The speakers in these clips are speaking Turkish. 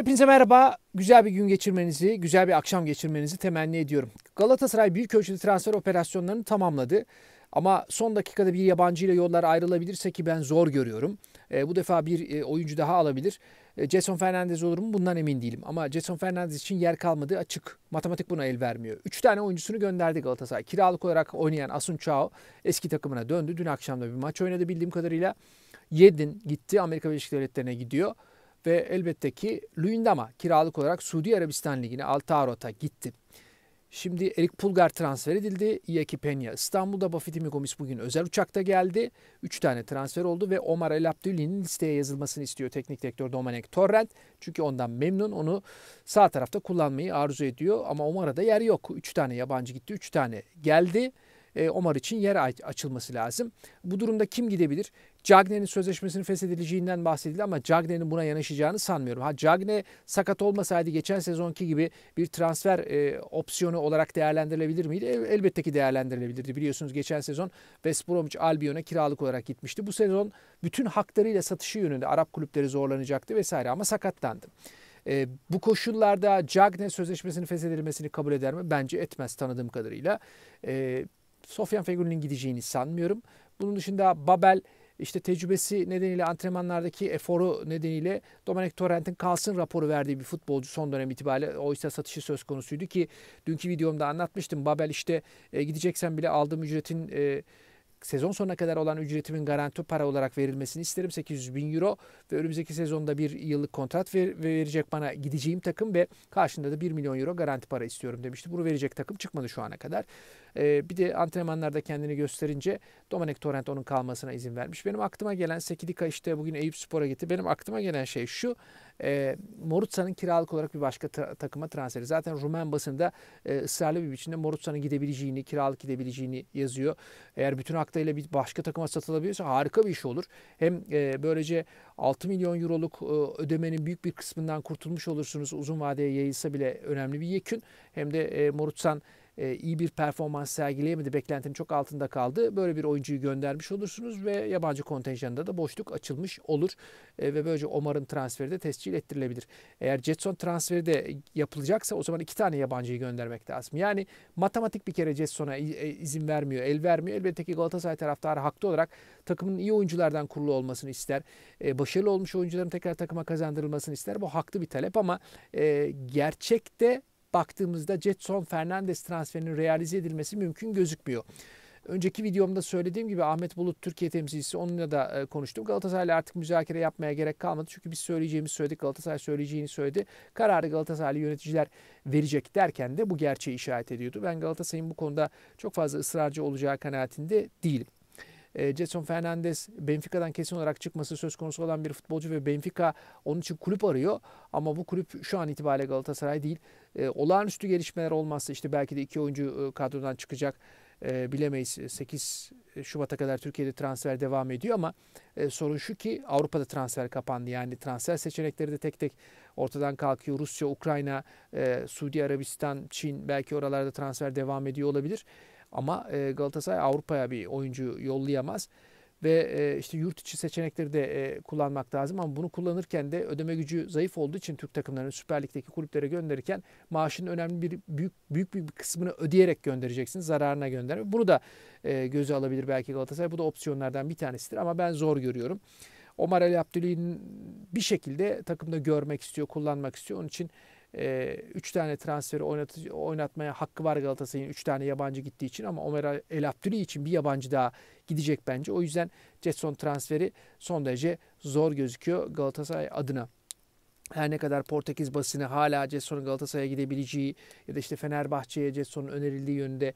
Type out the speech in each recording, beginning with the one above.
Hepinize merhaba. Güzel bir gün geçirmenizi, güzel bir akşam geçirmenizi temenni ediyorum. Galatasaray büyük ölçüde transfer operasyonlarını tamamladı. Ama son dakikada bir yabancı ile yollar ayrılabilirse ki ben zor görüyorum. E, bu defa bir e, oyuncu daha alabilir. E, Jason Fernandez olur mu bundan emin değilim. Ama Jason Fernandez için yer kalmadı açık. Matematik buna el vermiyor. Üç tane oyuncusunu gönderdi Galatasaray. Kiralık olarak oynayan Asun Chao eski takımına döndü. Dün akşam da bir maç oynadı bildiğim kadarıyla. Yedin gitti Amerika Birleşik Devletleri'ne gidiyor. Ve elbette ki Luyendama kiralık olarak Suudi Arabistan Ligi'ne Altarot'a gitti. Şimdi Erik Pulgar transfer edildi. Iyaki Penya İstanbul'da Bafiti Migomis bugün özel uçakta geldi. 3 tane transfer oldu ve Omar El Abdülli'nin listeye yazılmasını istiyor teknik direktör Domenek Torrent. Çünkü ondan memnun. Onu sağ tarafta kullanmayı arzu ediyor ama Omar'a da yer yok. 3 tane yabancı gitti, 3 tane geldi. E, Omar için yer açılması lazım. Bu durumda kim gidebilir? Cagney'in sözleşmesinin feshedileceğinden bahsedildi ama Cagney'in buna yanaşacağını sanmıyorum. Ha Cagney sakat olmasaydı geçen sezonki gibi bir transfer e, opsiyonu olarak değerlendirilebilir miydi? elbette ki değerlendirilebilirdi. Biliyorsunuz geçen sezon West Bromwich Albion'a kiralık olarak gitmişti. Bu sezon bütün haklarıyla satışı yönünde Arap kulüpleri zorlanacaktı vesaire ama sakatlandı. E, bu koşullarda Cagney sözleşmesinin feshedilmesini kabul eder mi? Bence etmez tanıdığım kadarıyla. E, Sofyan Fegül'ün gideceğini sanmıyorum. Bunun dışında Babel işte tecrübesi nedeniyle antrenmanlardaki eforu nedeniyle Dominic Torrent'in kalsın raporu verdiği bir futbolcu son dönem itibariyle o işte satışı söz konusuydu ki dünkü videomda anlatmıştım. Babel işte e, gideceksen bile aldığım ücretin e, sezon sonuna kadar olan ücretimin garanti para olarak verilmesini isterim. 800 bin euro ve önümüzdeki sezonda bir yıllık kontrat ver, verecek bana gideceğim takım ve karşında da 1 milyon euro garanti para istiyorum demişti. Bunu verecek takım çıkmadı şu ana kadar. Ee, bir de antrenmanlarda kendini gösterince Dominic Torrent onun kalmasına izin vermiş. Benim aklıma gelen Sekidika işte bugün Eyüp Spor'a gitti. Benim aklıma gelen şey şu. E, Morutsa'nın kiralık olarak bir başka ta- takıma transferi. Zaten Rumen basında e, ısrarlı bir biçimde Morutsa'nın gidebileceğini, kiralık gidebileceğini yazıyor. Eğer bütün hakkıyla bir başka takıma satılabiliyorsa harika bir iş olur. Hem e, böylece 6 milyon euroluk e, ödemenin büyük bir kısmından kurtulmuş olursunuz. Uzun vadeye yayılsa bile önemli bir yekün. Hem de e, Morutsan e, iyi bir performans sergileyemedi. Beklentinin çok altında kaldı. Böyle bir oyuncuyu göndermiş olursunuz ve yabancı kontenjanında da boşluk açılmış olur. E, ve böylece Omar'ın transferi de tescil ettirilebilir. Eğer Jetson transferi de yapılacaksa o zaman iki tane yabancıyı göndermek lazım. Yani matematik bir kere Jetson'a e, izin vermiyor, el vermiyor. Elbette ki Galatasaray taraftarı haklı olarak takımın iyi oyunculardan kurulu olmasını ister. başarılı olmuş oyuncuların tekrar takıma kazandırılmasını ister. Bu haklı bir talep ama gerçekte baktığımızda Jetson Fernandes transferinin realize edilmesi mümkün gözükmüyor. Önceki videomda söylediğim gibi Ahmet Bulut Türkiye temsilcisi onunla da e, konuştum. Galatasaray'la artık müzakere yapmaya gerek kalmadı. Çünkü biz söyleyeceğimizi söyledik. Galatasaray söyleyeceğini söyledi. Kararı Galatasaraylı yöneticiler verecek derken de bu gerçeği işaret ediyordu. Ben Galatasaray'ın bu konuda çok fazla ısrarcı olacağı kanaatinde değilim. E, ee, Jetson Fernandez Benfica'dan kesin olarak çıkması söz konusu olan bir futbolcu ve Benfica onun için kulüp arıyor. Ama bu kulüp şu an itibariyle Galatasaray değil. E, olağanüstü gelişmeler olmazsa işte belki de iki oyuncu e, kadrodan çıkacak ee, e, bilemeyiz. 8 Şubat'a kadar Türkiye'de transfer devam ediyor ama e, sorun şu ki Avrupa'da transfer kapandı. Yani transfer seçenekleri de tek tek ortadan kalkıyor. Rusya, Ukrayna, e, Suudi Arabistan, Çin belki oralarda transfer devam ediyor olabilir. Ama e, Galatasaray Avrupa'ya bir oyuncu yollayamaz ve e, işte yurt içi seçenekleri de e, kullanmak lazım ama bunu kullanırken de ödeme gücü zayıf olduğu için Türk takımlarını Süper Lig'deki kulüplere gönderirken maaşın önemli bir büyük büyük bir kısmını ödeyerek göndereceksin zararına gönder. Bunu da e, göze alabilir belki Galatasaray. Bu da opsiyonlardan bir tanesidir ama ben zor görüyorum. Omar El Abdülü'nün bir şekilde takımda görmek istiyor, kullanmak istiyor. Onun için e, üç tane transferi oynat, oynatmaya hakkı var Galatasaray'ın üç tane yabancı gittiği için ama Omer El Abdülü için bir yabancı daha gidecek bence. O yüzden Jetson transferi son derece zor gözüküyor Galatasaray adına. Her ne kadar Portekiz basını hala Jetson'un Galatasaray'a gidebileceği ya da işte Fenerbahçe'ye Jetson'un önerildiği yönünde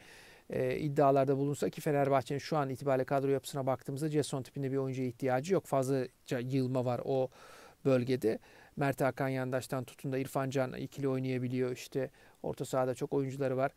e, iddialarda bulunsa ki Fenerbahçe'nin şu an itibariyle kadro yapısına baktığımızda Jetson tipinde bir oyuncuya ihtiyacı yok. Fazlaca yığılma var o bölgede. Mert Hakan Yandaş'tan tutun da İrfan Can ikili oynayabiliyor işte. Orta sahada çok oyuncuları var.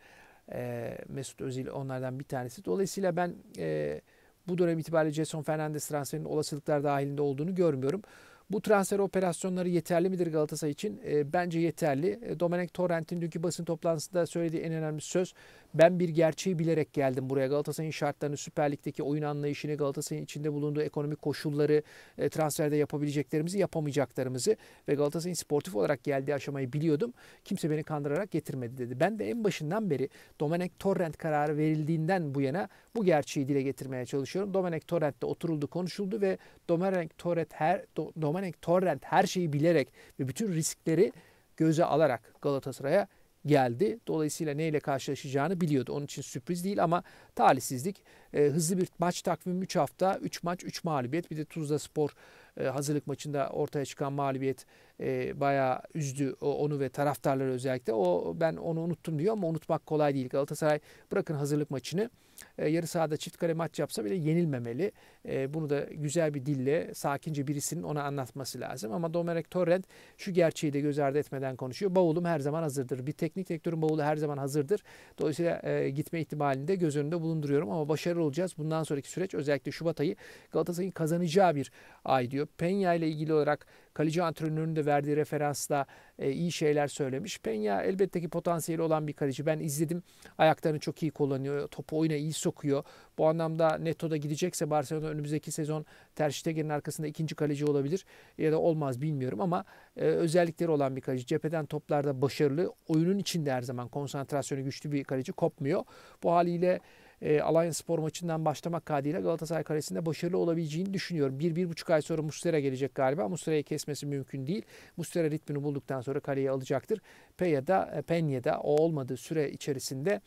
E, Mesut Özil onlardan bir tanesi. Dolayısıyla ben e, bu dönem itibariyle Jason Fernandes transferinin olasılıklar dahilinde olduğunu görmüyorum. Bu transfer operasyonları yeterli midir Galatasaray için? E, bence yeterli. E, Domenek Torrent'in dünkü basın toplantısında söylediği en önemli söz ben bir gerçeği bilerek geldim buraya. Galatasaray'ın şartlarını, Süper Lig'deki oyun anlayışını, Galatasaray'ın içinde bulunduğu ekonomik koşulları, e, transferde yapabileceklerimizi, yapamayacaklarımızı ve Galatasaray'ın sportif olarak geldiği aşamayı biliyordum. Kimse beni kandırarak getirmedi dedi. Ben de en başından beri Domenek Torrent kararı verildiğinden bu yana bu gerçeği dile getirmeye çalışıyorum. Domenek Torrent'te oturuldu, konuşuldu ve Domenek Torrent her Domenek permanek, torrent her şeyi bilerek ve bütün riskleri göze alarak Galatasaray'a geldi. Dolayısıyla neyle karşılaşacağını biliyordu. Onun için sürpriz değil ama talihsizlik. E, hızlı bir maç takvimi 3 hafta, 3 maç, 3 mağlubiyet. Bir de Tuzla Spor e, hazırlık maçında ortaya çıkan mağlubiyet e, bayağı üzdü onu ve taraftarları özellikle. O ben onu unuttum diyor ama unutmak kolay değil. Galatasaray bırakın hazırlık maçını e, yarı sahada çift kare maç yapsa bile yenilmemeli. E, bunu da güzel bir dille sakince birisinin ona anlatması lazım. Ama Domerek Torrent şu gerçeği de göz ardı etmeden konuşuyor. Bavulum her zaman hazırdır. Bir teknik direktörün bavulu her zaman hazırdır. Dolayısıyla e, gitme ihtimalini de göz önünde bulunduruyorum ama başarılı olacağız. Bundan sonraki süreç özellikle Şubat ayı Galatasaray'ın kazanacağı bir ay diyor. Penya ile ilgili olarak kaleci antrenörünün de verdiği referansla e, iyi şeyler söylemiş. Penya elbette ki potansiyeli olan bir kaleci. Ben izledim. Ayaklarını çok iyi kullanıyor. Topu oyuna iyi sokuyor. Bu anlamda Neto'da gidecekse Barcelona önümüzdeki sezon Ter Stegen'in arkasında ikinci kaleci olabilir ya da olmaz bilmiyorum ama e, özellikleri olan bir kaleci. Cepheden toplarda başarılı. Oyunun içinde her zaman konsantrasyonu güçlü bir kaleci kopmuyor. Bu haliyle e, ee, Alliance Spor maçından başlamak kaydıyla Galatasaray Kalesi'nde başarılı olabileceğini düşünüyorum. Bir, bir buçuk ay sonra Muslera gelecek galiba. Muslera'yı kesmesi mümkün değil. Muslera ritmini bulduktan sonra kaleyi alacaktır. Penya'da, e, Penya'da o olmadığı süre içerisinde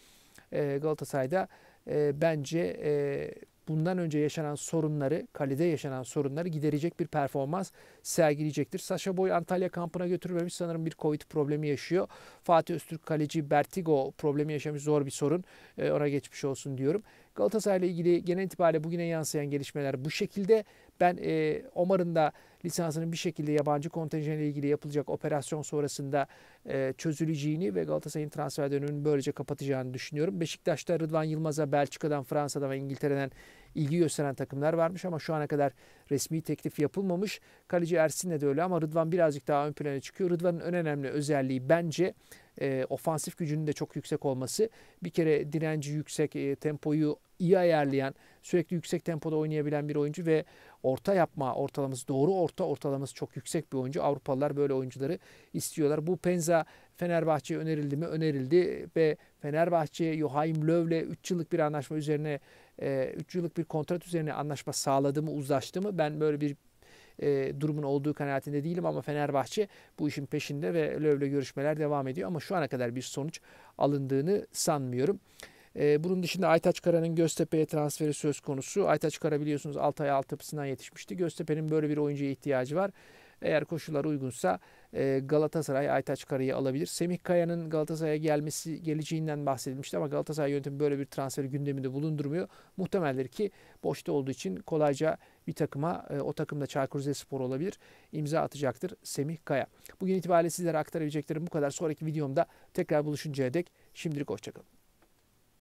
e, Galatasaray'da e, bence e, bundan önce yaşanan sorunları, kalede yaşanan sorunları giderecek bir performans sergileyecektir. Saşa Boy Antalya kampına götürmemiş sanırım bir Covid problemi yaşıyor. Fatih Öztürk kaleci Bertigo problemi yaşamış zor bir sorun. E, ona geçmiş olsun diyorum. Galatasaray ile ilgili genel itibariyle bugüne yansıyan gelişmeler bu şekilde. Ben e, Omar'ın da lisansının bir şekilde yabancı kontenjanıyla ilgili yapılacak operasyon sonrasında e, çözüleceğini ve Galatasaray'ın transfer dönemini böylece kapatacağını düşünüyorum. Beşiktaş'ta Rıdvan Yılmaz'a Belçika'dan, Fransa'dan ve İngiltere'den ilgi gösteren takımlar varmış ama şu ana kadar resmi teklif yapılmamış. Kaleci Ersin'le de öyle ama Rıdvan birazcık daha ön plana çıkıyor. Rıdvan'ın en önemli özelliği bence e, ofansif gücünün de çok yüksek olması bir kere direnci yüksek, e, tempoyu iyi ayarlayan, sürekli yüksek tempoda oynayabilen bir oyuncu ve orta yapma ortalaması, doğru orta ortalaması çok yüksek bir oyuncu. Avrupalılar böyle oyuncuları istiyorlar. Bu Penza Fenerbahçe'ye önerildi mi? Önerildi ve Fenerbahçe Joachim Löw'le 3 yıllık bir anlaşma üzerine 3 e, yıllık bir kontrat üzerine anlaşma sağladı mı, uzlaştı mı? Ben böyle bir e, durumun olduğu kanaatinde değilim ama Fenerbahçe bu işin peşinde ve Löv'le görüşmeler devam ediyor ama şu ana kadar bir sonuç alındığını sanmıyorum. E, bunun dışında Aytaç Kara'nın Göztepe'ye transferi söz konusu. Aytaç Kara biliyorsunuz Altay altyapısından yetişmişti. Göztepe'nin böyle bir oyuncuya ihtiyacı var. Eğer koşullar uygunsa ee, Galatasaray Aytaç Kara'yı alabilir. Semih Kaya'nın Galatasaray'a gelmesi geleceğinden bahsedilmişti ama Galatasaray yönetimi böyle bir transfer gündeminde bulundurmuyor. Muhtemeldir ki boşta olduğu için kolayca bir takıma e, o takımda Çaykur Rizespor olabilir. imza atacaktır Semih Kaya. Bugün itibariyle sizlere aktarabileceklerim bu kadar. Sonraki videomda tekrar buluşuncaya dek şimdilik hoşçakalın.